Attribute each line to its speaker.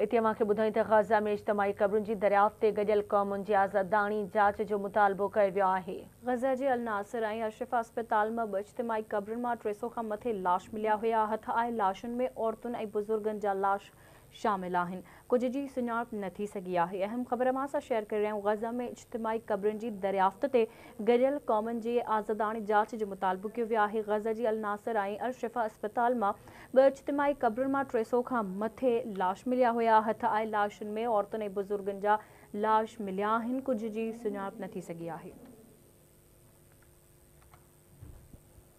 Speaker 1: हिते मूंखे ॿुधाई त गज़ा में इज्तमाही क़बरुनि जी दरियाफ़ ते गॾियल क़ौमुनि जी आज़ादाणी
Speaker 2: जांच जो मुतालबो कयो वियो आहे गज़ा जे अलनास ऐं अशिफ़ा अस्पताल मां ॿ इजतमाही क़बरुनि मां टे सौ खां मथे लाश मिलिया हुया हथु आहे लाशुनि में औरतुनि ऐं बुज़ुर्गनि जा लाश शामिल कुछ की जी नी है अहम ख़बर मां असां शेयर कर रहे आहियूं ग़ज़ा में इज्तिमाही कब्र की दरियाफ़्त से गरियल कौम के आज़ादानी जांच जो मुतालबो किया है ग़ज़ा की अलनासर आई ऐं अरशफ़ा अस्पताल में ब इज्तमाही कब्र मां टे सौ का मथे लाश मिलिया हुआ हथ आए लाशन में औरतों ने बुजुर्गन जहा लाश मिलिया कुछ की जी नी न